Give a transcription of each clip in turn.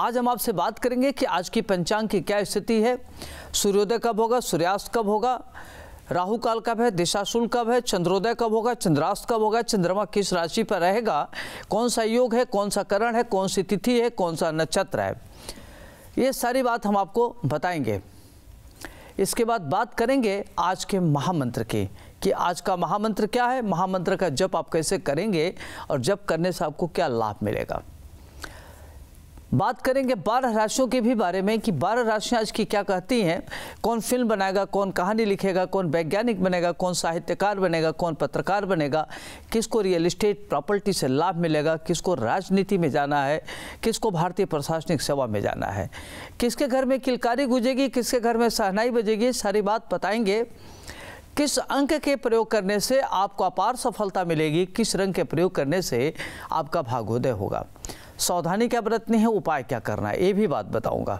आज हम आपसे बात करेंगे कि आज की पंचांग की क्या स्थिति है सूर्योदय कब होगा सूर्यास्त कब होगा राहु काल कब है दिशाशूल कब है चंद्रोदय कब होगा चंद्रास्त कब होगा चंद्रमा किस राशि पर रहेगा कौन सा योग है कौन सा करण है कौन सी तिथि है कौन सा नक्षत्र है ये सारी बात हम आपको बताएंगे इसके बाद बात करेंगे आज के महामंत्र की कि आज का महामंत्र क्या है महामंत्र का जप आप कैसे करेंगे और जप करने से आपको क्या लाभ मिलेगा बात करेंगे बारह राशियों के भी बारे में कि बारह राशियां आज की क्या कहती हैं कौन फिल्म बनाएगा कौन कहानी लिखेगा कौन वैज्ञानिक बनेगा कौन साहित्यकार बनेगा कौन पत्रकार बनेगा किसको रियल इस्टेट प्रॉपर्टी से लाभ मिलेगा किसको राजनीति में जाना है किसको भारतीय प्रशासनिक सेवा में जाना है किसके घर में किलकारी गुजेगी किसके घर में सहनाई बजेगी सारी बात बताएंगे किस अंक के प्रयोग करने से आपको अपार सफलता मिलेगी किस रंग के प्रयोग करने से आपका भागोदय होगा सावधानी क्या बरतनी है उपाय क्या करना है ये भी बात बताऊंगा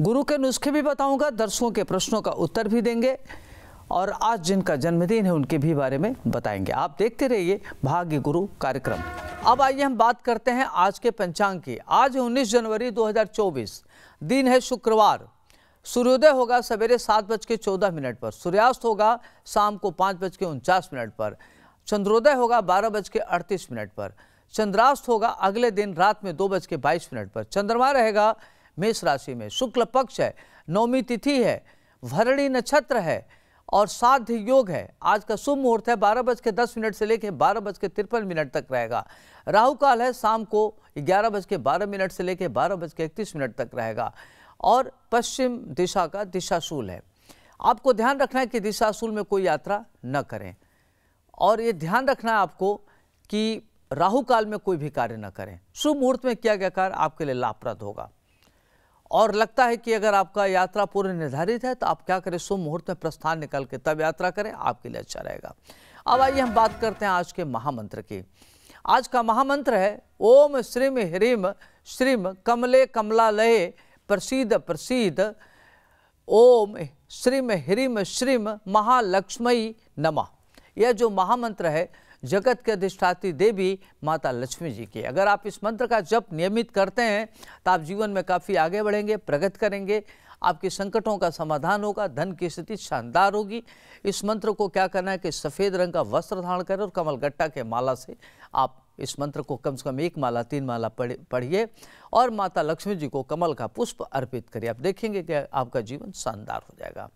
गुरु के नुस्खे भी बताऊंगा दर्शकों के प्रश्नों का उत्तर भी देंगे और आज जिनका जन्मदिन है उनके भी बारे में बताएंगे आप देखते रहिए भाग्य गुरु कार्यक्रम अब आइए हम बात करते हैं आज के पंचांग की आज 19 जनवरी 2024 दिन है शुक्रवार सूर्योदय होगा सवेरे सात बज के चौदह मिनट पर सूर्यास्त होगा शाम को पाँच बज के उनचास मिनट पर चंद्रोदय होगा बारह बज के अड़तीस मिनट पर चंद्रास्त होगा अगले दिन रात में दो बज के बाईस मिनट पर चंद्रमा रहेगा मेष राशि में शुक्ल पक्ष है नवमी तिथि है भरणी नक्षत्र है और साध योग है आज का शुभ मुहूर्त है बारह बज के दस मिनट से लेकर बारह बज के तिरपन मिनट तक रहेगा राहु काल है शाम को ग्यारह बज के बारह मिनट से लेकर बारह बज के इकतीस मिनट तक रहेगा और पश्चिम दिशा का दिशाशूल है आपको ध्यान रखना है कि दिशाशूल में कोई यात्रा न करें और ये ध्यान रखना है आपको कि राहु काल में कोई भी कार्य न करें शुभ मुहूर्त में किया गया कार्य आपके लिए लाभप्रद होगा और लगता है कि अगर आपका यात्रा पूर्व निर्धारित है तो आप क्या करें शुभ मुहूर्त में प्रस्थान निकल के तब यात्रा करें आपके लिए अच्छा रहेगा अब आइए हम बात करते हैं आज के महामंत्र की आज का महामंत्र है ओम श्रीम ह्रीम श्रीम कमले कमला लय प्रसिद्ध प्रसिद्ध ओम श्रीम ह्रीम श्रीम महालक्ष्मी नमः यह जो महामंत्र है जगत के अधिष्ठात्री देवी माता लक्ष्मी जी की अगर आप इस मंत्र का जप नियमित करते हैं तो आप जीवन में काफ़ी आगे बढ़ेंगे प्रगति करेंगे आपके संकटों का समाधान होगा धन की स्थिति शानदार होगी इस मंत्र को क्या करना है कि सफ़ेद रंग का वस्त्र धारण करें और कमल गट्टा के माला से आप इस मंत्र को कम से कम एक माला तीन माला पढ़िए और माता लक्ष्मी जी को कमल का पुष्प अर्पित करिए आप देखेंगे कि आपका जीवन शानदार हो जाएगा